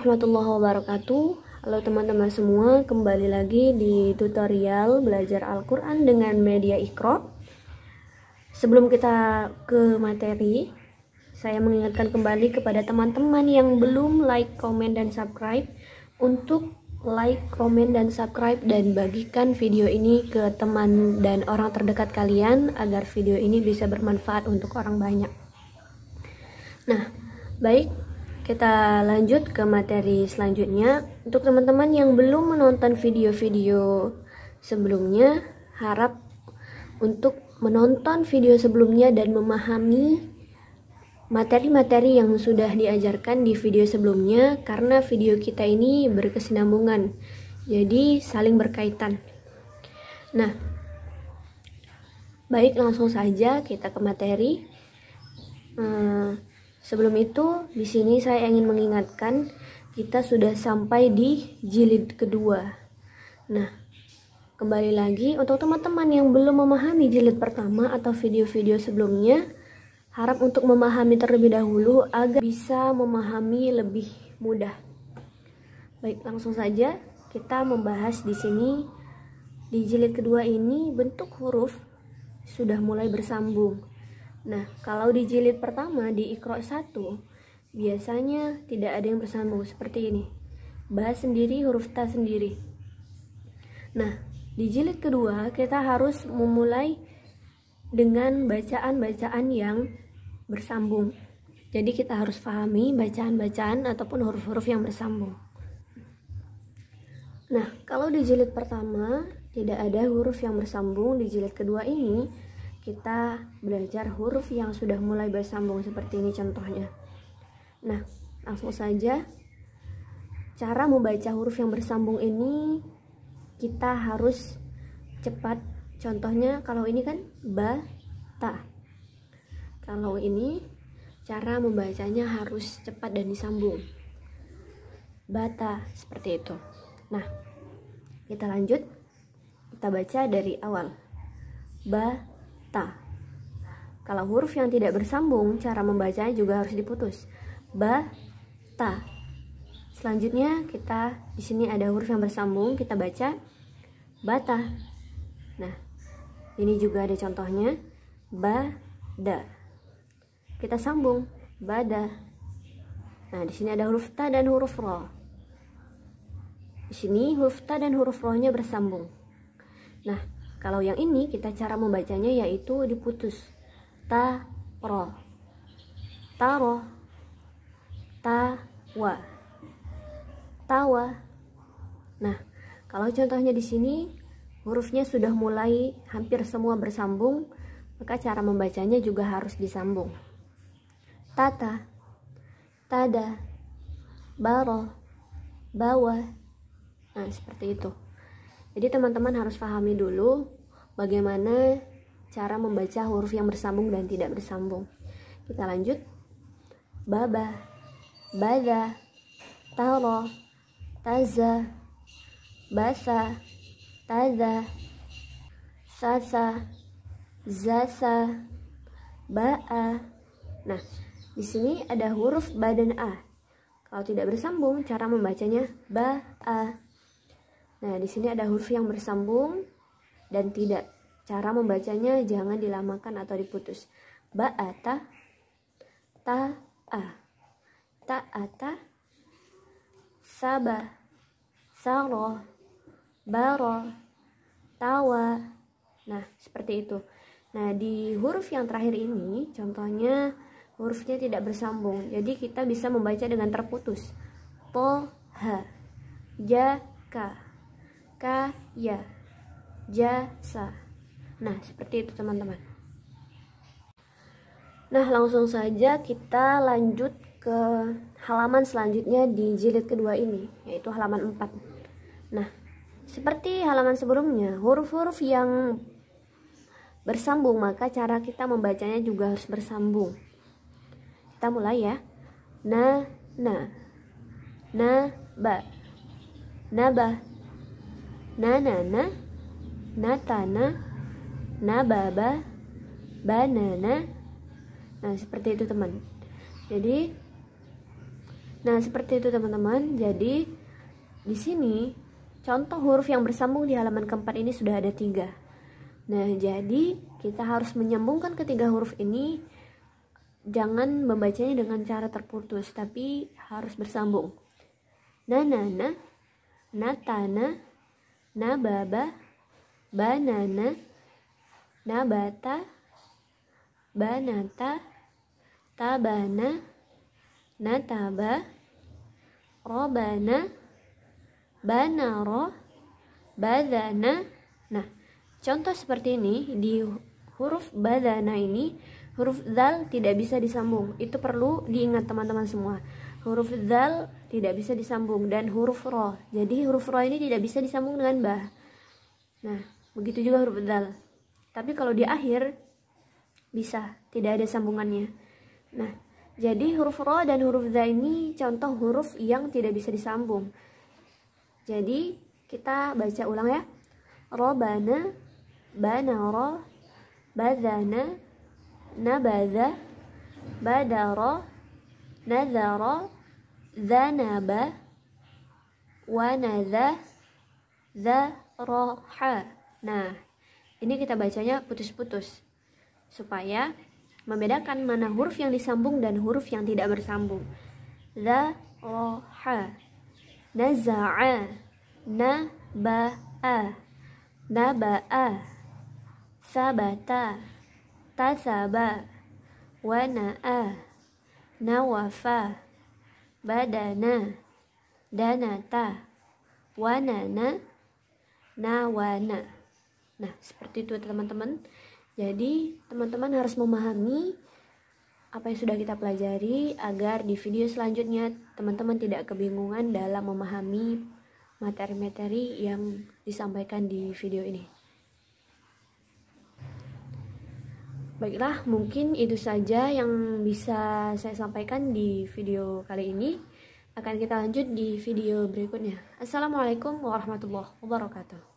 warahmatullahi wabarakatuh Halo teman-teman semua, kembali lagi di tutorial belajar Al-Quran dengan media ikro Sebelum kita ke materi Saya mengingatkan kembali kepada teman-teman yang belum like, komen, dan subscribe Untuk like, komen, dan subscribe dan bagikan video ini ke teman dan orang terdekat kalian Agar video ini bisa bermanfaat untuk orang banyak Nah, baik kita lanjut ke materi selanjutnya. Untuk teman-teman yang belum menonton video-video sebelumnya, harap untuk menonton video sebelumnya dan memahami materi-materi yang sudah diajarkan di video sebelumnya karena video kita ini berkesinambungan. Jadi saling berkaitan. Nah, baik langsung saja kita ke materi. Eh, Sebelum itu, di sini saya ingin mengingatkan kita sudah sampai di jilid kedua. Nah, kembali lagi untuk teman-teman yang belum memahami jilid pertama atau video-video sebelumnya, harap untuk memahami terlebih dahulu agar bisa memahami lebih mudah. Baik, langsung saja kita membahas di sini di jilid kedua ini bentuk huruf sudah mulai bersambung. Nah, kalau di jilid pertama di Iqra 1, biasanya tidak ada yang bersambung seperti ini. Bahas sendiri huruf ta sendiri. Nah, di jilid kedua kita harus memulai dengan bacaan-bacaan yang bersambung. Jadi kita harus pahami bacaan-bacaan ataupun huruf-huruf yang bersambung. Nah, kalau di jilid pertama tidak ada huruf yang bersambung, di jilid kedua ini kita belajar huruf yang sudah mulai bersambung seperti ini contohnya. Nah, langsung saja cara membaca huruf yang bersambung ini kita harus cepat. Contohnya kalau ini kan ba ta. Kalau ini cara membacanya harus cepat dan disambung. Bata seperti itu. Nah, kita lanjut. Kita baca dari awal. Ba ta. Nah, kalau huruf yang tidak bersambung, cara membacanya juga harus diputus. Ba, ta. Selanjutnya kita di sini ada huruf yang bersambung, kita baca bata. Nah, ini juga ada contohnya bada. Kita sambung bada. Nah, di sini ada huruf ta dan huruf ro. Di sini huruf ta dan huruf ro-nya bersambung. Nah, kalau yang ini kita cara membacanya yaitu diputus. Ta ro. Taro. Tawa. Tawa. Nah, kalau contohnya di sini hurufnya sudah mulai hampir semua bersambung, maka cara membacanya juga harus disambung. Tata. Tada. Baro. bawa. Nah, seperti itu. Jadi teman-teman harus pahami dulu bagaimana cara membaca huruf yang bersambung dan tidak bersambung. Kita lanjut. Baba, bada, talo, taza, basa, taza, sasa, zasa, ba'a. Nah, di sini ada huruf dan a. Kalau tidak bersambung, cara membacanya ba a. Nah, di sini ada huruf yang bersambung dan tidak. Cara membacanya jangan dilamakan atau diputus. ba ta Ba'ata ta'a ta'ata saba saro baro tawa. Nah, seperti itu. Nah, di huruf yang terakhir ini contohnya hurufnya tidak bersambung. Jadi kita bisa membaca dengan terputus. Po ha ja ka kaya jasa nah seperti itu teman-teman nah langsung saja kita lanjut ke halaman selanjutnya di jilid kedua ini yaitu halaman 4 nah seperti halaman sebelumnya huruf-huruf yang bersambung maka cara kita membacanya juga harus bersambung kita mulai ya na na na ba na ba nanana, natana, nababa, banana. Nah, seperti itu teman. Jadi Nah, seperti itu teman-teman. Jadi di sini contoh huruf yang bersambung di halaman keempat ini sudah ada tiga. Nah, jadi kita harus menyambungkan ketiga huruf ini jangan membacanya dengan cara terputus tapi harus bersambung. Nanana, natana, nababa, banana, nabata, banata, tabana, nataba, robana, banaro, badana. Nah, contoh seperti ini di huruf badana ini huruf dal tidak bisa disambung. Itu perlu diingat teman-teman semua huruf zal tidak bisa disambung dan huruf ro jadi huruf ro ini tidak bisa disambung dengan bah nah begitu juga huruf zal tapi kalau di akhir bisa tidak ada sambungannya nah jadi huruf ro dan huruf za ini contoh huruf yang tidak bisa disambung jadi kita baca ulang ya robana banaro badana nabaza badaro nadhara dhanaba wa nadha dharaha nah ini kita bacanya putus-putus supaya membedakan mana huruf yang disambung dan huruf yang tidak bersambung dharaha naza'a naba'a naba'a sabata tasaba wana'a nawafa badana danata wanana nawana nah seperti itu teman-teman jadi teman-teman harus memahami apa yang sudah kita pelajari agar di video selanjutnya teman-teman tidak kebingungan dalam memahami materi-materi yang disampaikan di video ini. Baiklah, mungkin itu saja yang bisa saya sampaikan di video kali ini. Akan kita lanjut di video berikutnya. Assalamualaikum warahmatullahi wabarakatuh.